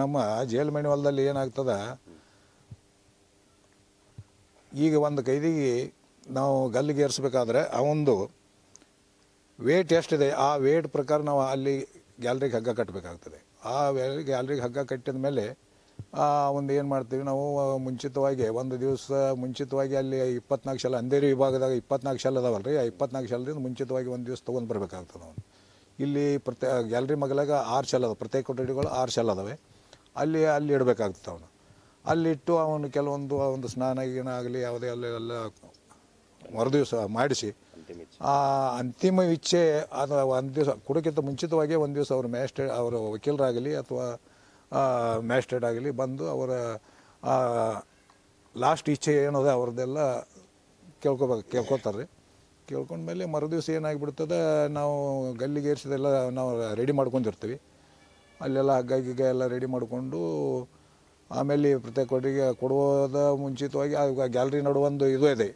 ನಮ್ಮ ಜೇಲ್ಮಣಿ ಹೊಲದಲ್ಲಿ ಏನಾಗ್ತದೆ ಈಗ ಒಂದು ಕೈದಿಗೆ ನಾವು ಗಲ್ಲಿಗೆ ಏರಿಸ್ಬೇಕಾದ್ರೆ ಒಂದು ವೇಟ್ ಎಷ್ಟಿದೆ ಆ ವೇಟ್ ಪ್ರಕಾರ ನಾವು ಅಲ್ಲಿ ಗ್ಯಾಲರಿಗೆ ಹಗ್ಗ ಕಟ್ಟಬೇಕಾಗ್ತದೆ ಆ ಗ್ಯಾಲರಿಗೆ ಹಗ್ಗ ಕಟ್ಟಿದ ಮೇಲೆ ಒಂದು ಏನು ಮಾಡ್ತೀವಿ ನಾವು ಮುಂಚಿತವಾಗಿ ಒಂದು ದಿವಸ ಮುಂಚಿತವಾಗಿ ಅಲ್ಲಿ ಇಪ್ಪತ್ನಾಲ್ಕು ಶಾಲೆ ಅಂದೇರಿ ವಿಭಾಗದಾಗ ಇಪ್ಪತ್ನಾಲ್ಕು ಶಾಲೆ ಅದಾವಲ್ಲ ರೀ ಆ ಇಪ್ಪತ್ನಾಲ್ಕು ಶಾಲೆದಿಂದ ಮುಂಚಿತವಾಗಿ ಒಂದು ದಿವಸ ತೊಗೊಂಡು ಬರಬೇಕಾಗ್ತದೆ ಅವನು ಇಲ್ಲಿ ಪ್ರತ್ಯ ಗ್ಯಾಲರಿ ಮಗಲಾಗ ಆರು ಶಾಲೆ ಅದಾವೆ ಪ್ರತ್ಯೇಕ ಕೊಠಡಿಗಳು ಆರು ಶಾಲೆ ಅದಾವೆ ಅಲ್ಲಿ ಅಲ್ಲಿ ಇಡಬೇಕಾಗ್ತದೆ ಅವನು ಅಲ್ಲಿಟ್ಟು ಅವನು ಕೆಲವೊಂದು ಒಂದು ಸ್ನಾನ ಗೀನ ಆಗಲಿ ಯಾವುದೇ ಅಲ್ಲಿ ಎಲ್ಲ ಮರುದಿವಸ ಮಾಡಿಸಿ ಆ ಅಂತಿಮ ಇಚ್ಛೆ ಅದು ಒಂದು ದಿವಸ ಕೊಡೋಕ್ಕಿಂತ ಮುಂಚಿತವಾಗಿ ಒಂದು ದಿವಸ ಅವರು ಮ್ಯಾಜಿಸ್ಟ್ರೇಟ್ ಅವರು ವಕೀಲರಾಗಲಿ ಅಥವಾ ಮ್ಯಾಜಿಸ್ಟ್ರೇಟ್ ಆಗಲಿ ಬಂದು ಅವರ ಲಾಸ್ಟ್ ಇಚ್ಛೆ ಏನದ ಅವ್ರದ್ದೆಲ್ಲ ಕೇಳ್ಕೊಬೇಕು ಕೇಳ್ಕೊತಾರೆ ರೀ ಕೇಳ್ಕೊಂಡ್ಮೇಲೆ ಮರುದಿವ್ಸ ಏನಾಗಿಬಿಡ್ತದೆ ನಾವು ಗಲ್ಲಿಗೇರಿಸಿದೆಲ್ಲ ನಾವು ರೆಡಿ ಮಾಡ್ಕೊಂಡಿರ್ತೀವಿ ಅಲ್ಲೆಲ್ಲ ಹಗ್ಗ ಗಿಗ್ಗ ಎಲ್ಲ ರೆಡಿ ಮಾಡಿಕೊಂಡು ಆಮೇಲೆ ಪ್ರತ್ಯೇಕ ಕೊಡುಗೆ ಕೊಡುವುದ ಮುಂಚಿತವಾಗಿ ಆ ಗ್ಯಾಲರಿ ಒಂದು ಇದು ಇದೆ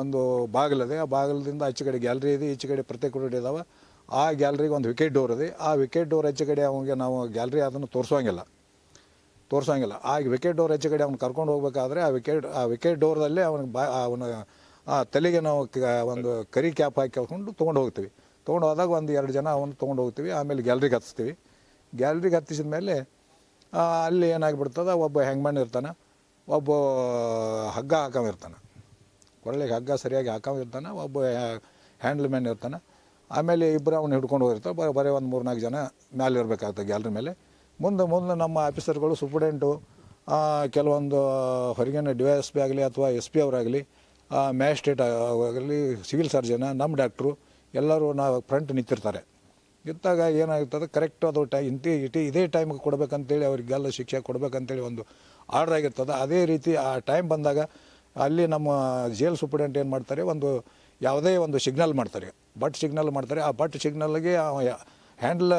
ಒಂದು ಬಾಗಿಲದೆ ಆ ಬಾಗಿಲದಿಂದ ಆಚೆ ಕಡೆ ಗ್ಯಾಲರಿ ಇದೆ ಈಚೆ ಕಡೆ ಪ್ರತ್ಯೇಕ ಕೊಡುಗೆ ಇದಾವೆ ಆ ಗ್ಯಾಲ್ರಿಗೆ ಒಂದು ವಿಕೆಟ್ ಡೋರ್ ಇದೆ ಆ ವಿಕೆಟ್ ಡೋರ್ ಹೆಚ್ಚು ಕಡೆ ಅವನಿಗೆ ನಾವು ಗ್ಯಾಲ್ರಿ ಅದನ್ನು ತೋರಿಸೋಂಗಿಲ್ಲ ತೋರಿಸೋಂಗಿಲ್ಲ ಆ ವಿಕೆಟ್ ಡೋರ್ ಹೆಚ್ಚು ಕಡೆ ಅವ್ನು ಕರ್ಕೊಂಡು ಹೋಗ್ಬೇಕಾದ್ರೆ ಆ ವಿಕೆಟ್ ಆ ವಿಕೆಟ್ ಡೋರ್ದಲ್ಲಿ ಅವನಿಗೆ ಬಾ ಅವನ ತಲೆಗೆ ನಾವು ಒಂದು ಕರಿ ಕ್ಯಾಪ್ ಹಾಕಿ ಕರ್ಕೊಂಡು ತೊಗೊಂಡು ಹೋಗ್ತೀವಿ ತೊಗೊಂಡು ಹೋದಾಗ ಒಂದು ಎರಡು ಜನ ಅವನು ತೊಗೊಂಡು ಹೋಗ್ತೀವಿ ಆಮೇಲೆ ಗ್ಯಾಲ್ರಿಗೆ ಹತ್ತಿಸ್ತೀವಿ ಗ್ಯಾಲ್ರಿಗೆ ಹತ್ತಿಸಿದ ಮೇಲೆ ಅಲ್ಲಿ ಏನಾಗಿಬಿಡ್ತದ ಒಬ್ಬ ಹೆಂಗ್ಮಣ್ಣ ಇರ್ತಾನೆ ಒಬ್ಬ ಹಗ್ಗ ಹಾಕೊಂಡಿರ್ತಾನೆ ಕೊರಳಿಗೆ ಹಗ್ಗ ಸರಿಯಾಗಿ ಹಾಕೊಂಡಿರ್ತಾನೆ ಒಬ್ಬ ಮ್ಯಾನ್ ಇರ್ತಾನೆ ಆಮೇಲೆ ಇಬ್ಬರು ಅವ್ನು ಹಿಡ್ಕೊಂಡು ಹೋಗಿರ್ತಾರೆ ಬರೀ ಬರೀ ಒಂದು ಮೂರು ನಾಲ್ಕು ಜನ ಮೇಲೆ ಇರಬೇಕಾಗ್ತದೆ ಗ್ಯಾಲ್ರಿ ಮೇಲೆ ಮುಂದೆ ಮುಂದೆ ನಮ್ಮ ಆಫೀಸರ್ಗಳು ಸೂಪ್ರಿಡೆಂಟು ಕೆಲವೊಂದು ಹೊರಗಿನ ಡಿ ವೈ ಎಸ್ ಪಿ ಆಗಲಿ ಅಥವಾ ಎಸ್ ಪಿ ಅವರಾಗಲಿ ಮ್ಯಾಜಿಸ್ಟ್ರೇಟ್ ಆಗಲಿ ಸಿವಿಲ್ ಸರ್ಜನ ನಮ್ಮ ಡಾಕ್ಟ್ರು ಎಲ್ಲರೂ ನಾವು ಫ್ರಂಟ್ ನಿಂತಿರ್ತಾರೆ ಇದ್ದಾಗ ಏನಾಗುತ್ತದೆ ಕರೆಕ್ಟ್ ಅದು ಟೈ ಇಂತಿ ಇಟಿ ಇದೇ ಟೈಮ್ಗೆ ಕೊಡಬೇಕಂತೇಳಿ ಅವ್ರಿಗೆಲ್ಲ ಶಿಕ್ಷೆ ಕೊಡಬೇಕಂತೇಳಿ ಒಂದು ಆರ್ಡ್ರ್ ಆಗಿರ್ತದೆ ಅದೇ ರೀತಿ ಆ ಟೈಮ್ ಬಂದಾಗ ಅಲ್ಲಿ ನಮ್ಮ ಜೇಲ್ ಸೂಪರ್ಡೆಂಟ್ ಏನು ಮಾಡ್ತಾರೆ ಒಂದು ಯಾವುದೇ ಒಂದು ಸಿಗ್ನಲ್ ಮಾಡ್ತಾರೆ ಬಟ್ ಸಿಗ್ನಲ್ ಮಾಡ್ತಾರೆ ಆ ಬಟ್ ಸಿಗ್ನಲ್ಗೆ ಹ್ಯಾಂಡ್ಲ್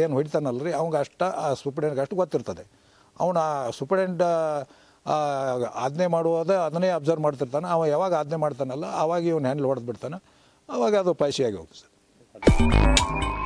ಏನು ಹೊಡಿತಾನಲ್ಲ ರೀ ಅವಂಗೆ ಅಷ್ಟ ಆ ಸೂಪರ್ಡೆಂಟ್ಗೆ ಅಷ್ಟು ಗೊತ್ತಿರ್ತದೆ ಅವನು ಆ ಸೂಪರ್ಡೆಂಟ್ ಆಜ್ಞೆ ಮಾಡುವುದೇ ಅದನ್ನೇ ಅಬ್ಸರ್ವ್ ಮಾಡ್ತಿರ್ತಾನೆ ಅವ ಯಾವಾಗ ಆಜ್ಞೆ ಮಾಡ್ತಾನಲ್ಲ ಅವಾಗ ಇವನು ಹ್ಯಾಂಡ್ಲ್ ಹೊಡೆದ್ಬಿಡ್ತಾನೆ ಅವಾಗ ಆವಾಗ ಅದು ಪಾಯಸಿಯಾಗಿ ಹೋಗ್ತದೆ